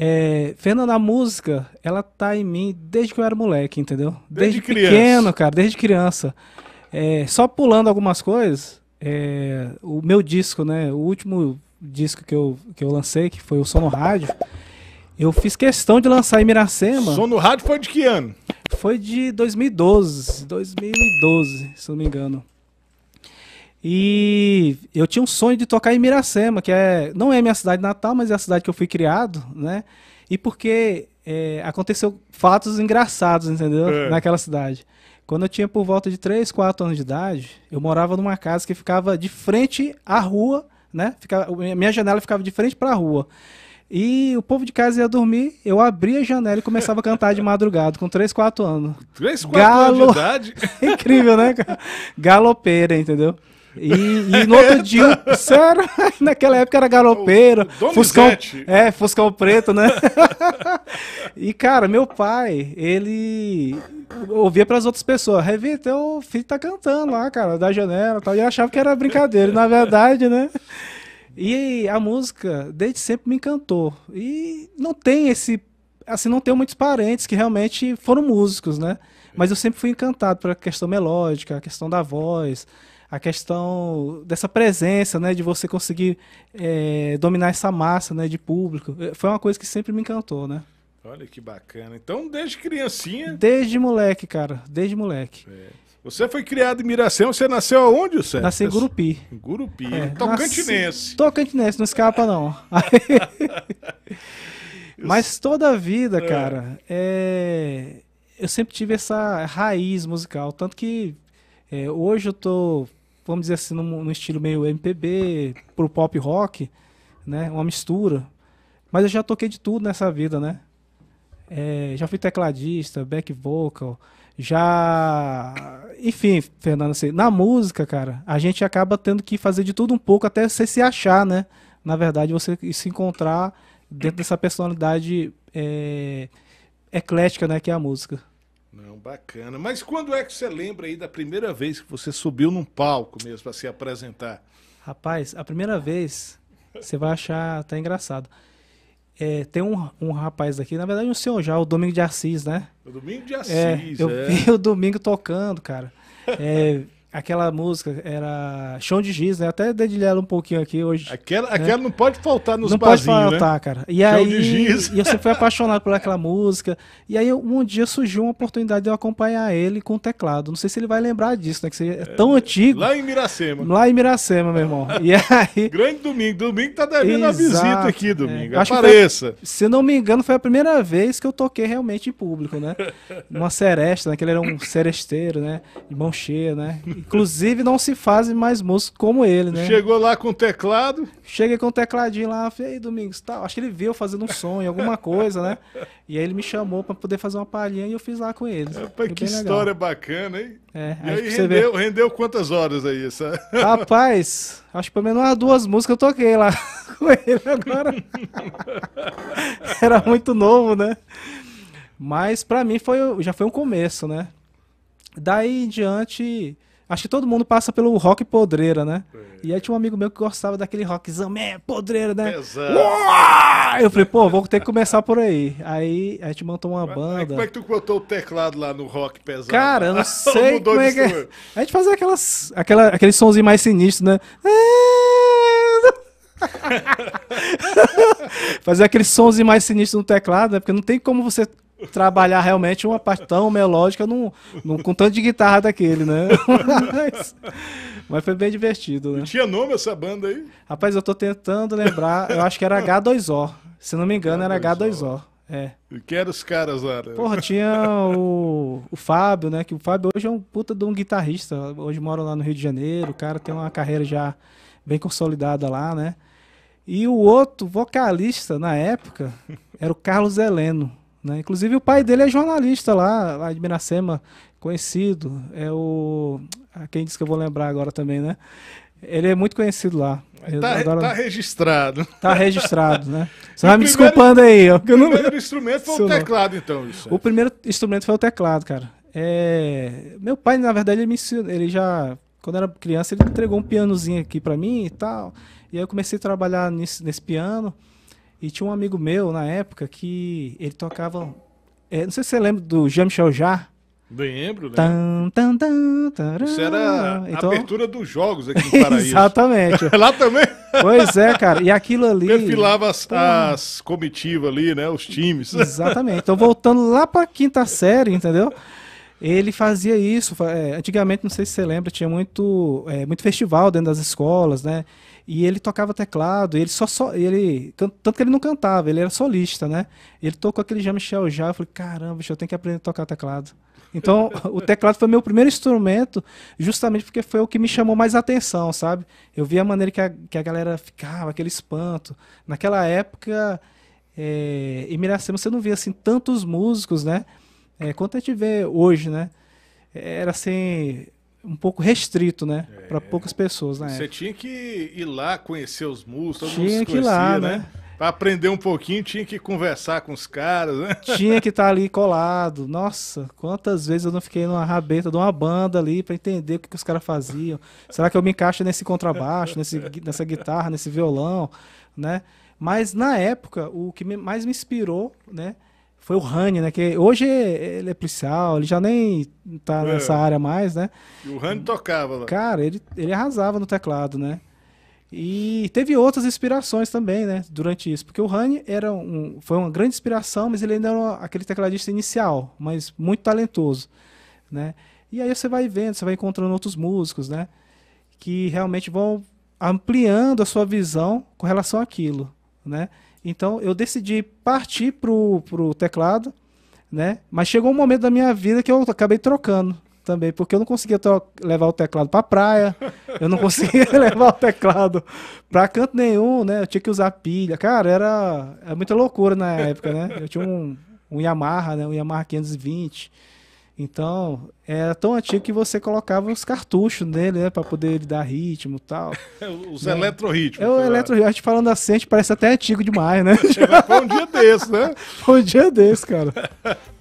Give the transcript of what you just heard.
É, a música, ela tá em mim desde que eu era moleque, entendeu? Desde, desde pequeno, cara, desde criança. É, só pulando algumas coisas, é, o meu disco, né? O último disco que eu, que eu lancei, que foi o Som no Rádio, eu fiz questão de lançar em Miracema. Som no Rádio foi de que ano? Foi de 2012, 2012, se não me engano. E eu tinha um sonho de tocar em Miracema, que é, não é minha cidade natal, mas é a cidade que eu fui criado, né? E porque é, aconteceu fatos engraçados, entendeu? É. Naquela cidade. Quando eu tinha por volta de 3, 4 anos de idade, eu morava numa casa que ficava de frente à rua, né? Ficava, minha janela ficava de frente para a rua. E o povo de casa ia dormir, eu abria a janela e começava a cantar de madrugada, com 3, 4 anos. 3, 4 Galo... anos de idade? Incrível, né? Galopeira, entendeu? E, e no outro dia, sério, naquela época era galopeiro, o Fuscão, é, Fuscão preto, né? e cara, meu pai, ele ouvia para as outras pessoas, Revi, teu filho tá cantando lá, cara, da janela, tal, e achava que era brincadeira, e, na verdade, né? E a música desde sempre me encantou. E não tem esse assim, não tenho muitos parentes que realmente foram músicos, né? Mas eu sempre fui encantado pela questão melódica, a questão da voz, a questão dessa presença, né, de você conseguir é, dominar essa massa, né, de público, eh, foi uma coisa que sempre me encantou, né? Olha que bacana. Então, desde criancinha? Desde moleque, cara, desde moleque. É. Você foi criado em Miracema, você nasceu aonde, você? Nasci em Gurupi. Gurupi, é, Tocantinense. Nasci... Tocantinense, não escapa não. Mas toda a vida, é. cara, é... eu sempre tive essa raiz musical, tanto que é, hoje eu tô vamos dizer assim, num, num estilo meio MPB, pro pop rock, né? Uma mistura. Mas eu já toquei de tudo nessa vida, né? É, já fui tecladista, back vocal, já. Enfim, Fernando, assim, na música, cara, a gente acaba tendo que fazer de tudo um pouco até você se achar, né? Na verdade, você se encontrar dentro dessa personalidade é, eclética, né? Que é a música. Não, bacana. Mas quando é que você lembra aí da primeira vez que você subiu num palco mesmo para se apresentar? Rapaz, a primeira vez você vai achar até engraçado. É, tem um, um rapaz aqui, na verdade um senhor já, o Domingo de Assis, né? O Domingo de é, Assis, é. Eu é. vi o Domingo tocando, cara. É, Aquela música era Chão de Giz, né? Até dedilhei um pouquinho aqui hoje. Aquela, né? aquela não pode faltar nos não barzinhos, Não né? pode faltar, né? cara. E Chão aí, de Giz. E eu sempre fui apaixonado por aquela música. E aí um dia surgiu uma oportunidade de eu acompanhar ele com o teclado. Não sei se ele vai lembrar disso, né? Que é tão é, antigo. Lá em Miracema. Lá em Miracema, meu irmão. E aí... Grande domingo. Domingo tá devendo Exato, a visita aqui, domingo. É. Apareça. Foi, se não me engano, foi a primeira vez que eu toquei realmente em público, né? Uma seresta, né? Que ele era um seresteiro, né? De mão cheia, né? Inclusive, não se fazem mais músicos como ele, né? Chegou lá com o teclado. Cheguei com o tecladinho lá, falei, aí Domingos, tal. Acho que ele viu fazendo um sonho, alguma coisa, né? E aí ele me chamou para poder fazer uma palhinha e eu fiz lá com ele. que história legal. bacana, hein? É, e aí rendeu, rendeu, quantas horas aí essa? Rapaz, acho que pelo menos umas duas músicas eu toquei lá com ele agora. Era muito novo, né? Mas para mim foi, já foi um começo, né? Daí em diante, Acho que todo mundo passa pelo rock podreira, né? É. E aí tinha um amigo meu que gostava daquele rockzão, é, podreira, né? Eu falei, pô, vou ter que começar por aí. Aí a gente montou uma banda. como é que tu botou o teclado lá no rock pesado? Cara, eu não sei como é que... É. A gente fazia aquelas, aquela, aquele somzinho mais sinistro, né? Fazer aqueles sons mais sinistros no teclado, né? Porque não tem como você trabalhar realmente uma parte tão melódica num, num, com tanto de guitarra daquele, né? Mas, mas foi bem divertido, né? E tinha nome essa banda aí? Rapaz, eu tô tentando lembrar. Eu acho que era H2O. Se não me engano, H2O. era H2O. É. E que eram os caras lá? Né? Porra, tinha o, o Fábio, né? Que o Fábio hoje é um puta de um guitarrista. Hoje mora lá no Rio de Janeiro. O cara tem uma carreira já bem consolidada lá, né? E o outro vocalista na época era o Carlos Heleno. Né? Inclusive o pai dele é jornalista lá, lá de Miracema, conhecido. É o. Ah, quem disse que eu vou lembrar agora também, né? Ele é muito conhecido lá. Tá, adoro... tá, registrado. Tá registrado, né? Você vai me desculpando aí. o primeiro instrumento foi o teclado, então, O primeiro instrumento foi o teclado, cara. É... Meu pai, na verdade, ele me ensinou, ele já quando era criança, ele entregou um pianozinho aqui para mim e tal. E aí eu comecei a trabalhar nesse, nesse piano. E tinha um amigo meu na época que ele tocava. É, não sei se você lembra do Jean-Michel Jarre. Lembro, né? Tan, tan, tan, taran. Isso era a então... abertura dos jogos aqui no Paraíso. Exatamente. Lá também? Pois é, cara. E aquilo ali. Perfilava as, as comitivas ali, né? Os times. Exatamente. Então, voltando lá a quinta série, entendeu? Ele fazia isso. É, antigamente, não sei se você lembra, tinha muito, é, muito festival dentro das escolas, né? E ele tocava teclado, ele só, só ele tanto que ele não cantava, ele era solista, né? Ele tocou aquele Jean-Michel já, eu falei, caramba, bicho, eu tenho que aprender a tocar teclado. Então, o teclado foi meu primeiro instrumento, justamente porque foi o que me chamou mais atenção, sabe? Eu vi a maneira que a, que a galera ficava, aquele espanto. Naquela época, é, em Miracema, você não via assim tantos músicos, né? É, quanto a gente vê hoje, né? Era assim, um pouco restrito, né? É. Para poucas pessoas né? Você tinha que ir lá conhecer os músicos, tinha que ir lá, né? né? Para aprender um pouquinho, tinha que conversar com os caras, né? Tinha que estar tá ali colado. Nossa, quantas vezes eu não fiquei numa rabeta de uma banda ali para entender o que, que os caras faziam. Será que eu me encaixo nesse contrabaixo, nesse, nessa guitarra, nesse violão, né? Mas na época, o que mais me inspirou, né? Foi o Rani, né? Que hoje ele é policial, ele já nem tá é. nessa área mais, né? E o Rani tocava lá. Cara, ele, ele arrasava no teclado, né? E teve outras inspirações também, né? Durante isso. Porque o Rani era um, foi uma grande inspiração, mas ele ainda era aquele tecladista inicial, mas muito talentoso, né? E aí você vai vendo, você vai encontrando outros músicos, né? Que realmente vão ampliando a sua visão com relação àquilo né? Então eu decidi partir pro, pro teclado, né? Mas chegou um momento da minha vida que eu acabei trocando também, porque eu não conseguia levar o teclado para praia, eu não conseguia levar o teclado para canto nenhum, né? Eu tinha que usar pilha. Cara, era, era muita loucura na época, né? Eu tinha um, um Yamaha, né? Um Yamaha 520 então, era é tão antigo que você colocava os cartuchos nele, né? Pra poder ele dar ritmo e tal. É, os né? eletrorritmos. É o eletrorritmo. A gente falando assim, a gente parece até antigo demais, né? né? Foi um dia desse, né? Foi um dia desse, cara.